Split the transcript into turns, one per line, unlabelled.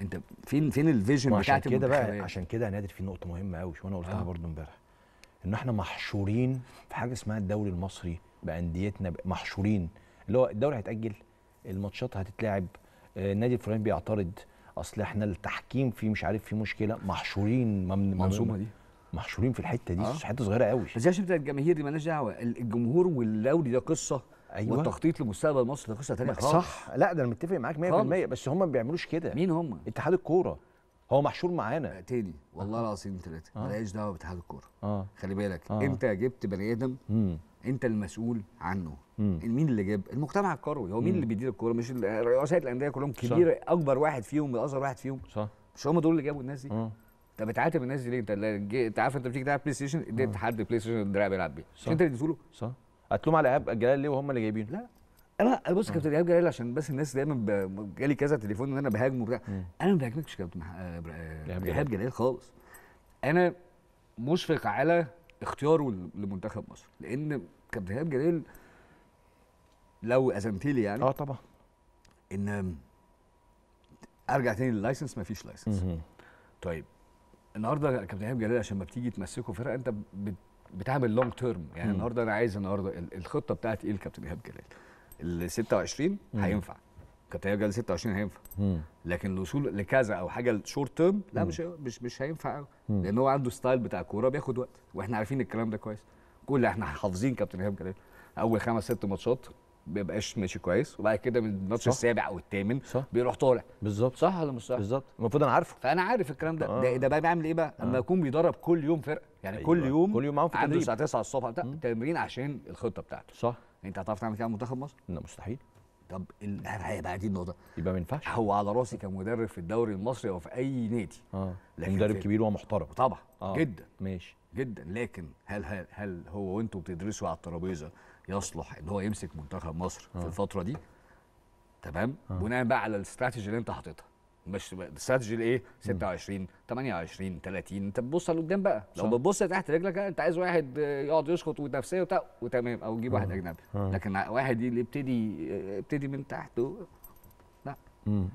انت فين فين الفيجن بتاعت كده بقى عشان كده نادر في نقطه مهمه قوي وانا قلتها آه. برضو امبارح ان احنا محشورين في حاجه اسمها الدوري المصري بانديتنا محشورين اللي هو الدوري هيتاجل الماتشات هتتلعب النادي آه، الفلاني بيعترض اصل احنا التحكيم فيه مش عارف فيه مشكله محشورين منظومه دي محشورين في الحته دي آه. حته صغيره قوي بس يا شباب الجماهير دي مالهاش دعوه الجمهور والدوري ده قصه أيوة. والتخطيط لمستقبل مصر ده قصه ثانيه خالص صح لا ده انا متفق معاك 100% بس هم ما بيعملوش كده مين هم؟ اتحاد الكوره هو محشور معانا تاني والله آه. العظيم ثلاثه آه. ملهاش دعوه باتحاد الكوره آه. خلي بالك آه. انت جبت بني ادم انت المسؤول عنه مم. مين اللي جاب المجتمع الكروي هو مين مم. اللي بيدير الكوره مش رؤساء الانديه كلهم كبير صح. اكبر واحد فيهم اصغر واحد فيهم صح مش هم دول اللي جابوا الناس دي آه. انت بتعاتب الناس دي ليه؟ انت انت عارف انت بتيجي تلعب بلاي ستيشن اديت حد بلاي ستيشن الدراع بيلعب بيه انت اللي اديته له؟ صح هتلوم على ايهاب جلال ليه وهم اللي جايبينه لا انا بص كابتن ايهاب جلال عشان بس الناس دايما جالي كذا تليفون ان انا بهاجمه وبتاع انا ما بهاجمكش كابتن آه، آه، ايهاب جلال خالص انا مشفق على اختياره لمنتخب مصر لان كابتن ايهاب جلال لو لي يعني اه طبعا ان ارجع تاني لللايسنس فيش لايسنس طيب النهارده كابتن ايهاب جلال عشان ما بتيجي تمسكه فرقه انت بتعمل لونج تيرم يعني النهارده انا عايز النهارده الخطه بتاعتي ايه الكابتن ايهاب جلال ال 26 هينفع كابتن ايهاب جلال 26 هينفع لكن الوصول لكذا او حاجه شورت تيرم لا مش مش مش هينفع لان هو عنده ستايل بتاع الكوره بياخد وقت واحنا عارفين الكلام ده كويس كل احنا حافظين كابتن ايهاب جلال اول خمس ست ماتشات بيبقاش ماشي كويس وبعد كده من الماتش السابع او الثامن بيروح طالع بالظبط صح ولا مش صح؟ بالظبط المفروض انا عارفه فانا عارف الكلام ده آه. ده, إيه ده بقى بيعمل ايه بقى؟ آه. اما يكون بيدرب كل يوم فرقه يعني أيوة. كل يوم كل يوم معاهم في عنده الساعه 9 الصبح بتاع تمرين عشان الخطه بتاعته صح انت هتعرف تعمل كده منتخب مصر؟ لا مستحيل طب بقى دي النقطه يبقى ما ينفعش هو على راسي كمدرب في الدوري المصري او في اي نادي اه مدرب كبير ومحترم طبعا آه. جدا ماشي جدا لكن هل هل, هل هو وانتم بتدرسوا على الترابيزه يصلح ان هو يمسك منتخب مصر أوه. في آه. الفتره دي تمام آه. بناء بقى على الاستراتيجي اللي انت حاططها مش الاستراتيجي الايه 26 28 30 انت بتبص لقدام بقى لو بتبص تحت رجلك انت عايز واحد يقعد يشخط ونفسيه وبتاع وتمام او تجيب واحد آه. اجنبي لكن واحد يبتدي يبتدي من تحت لا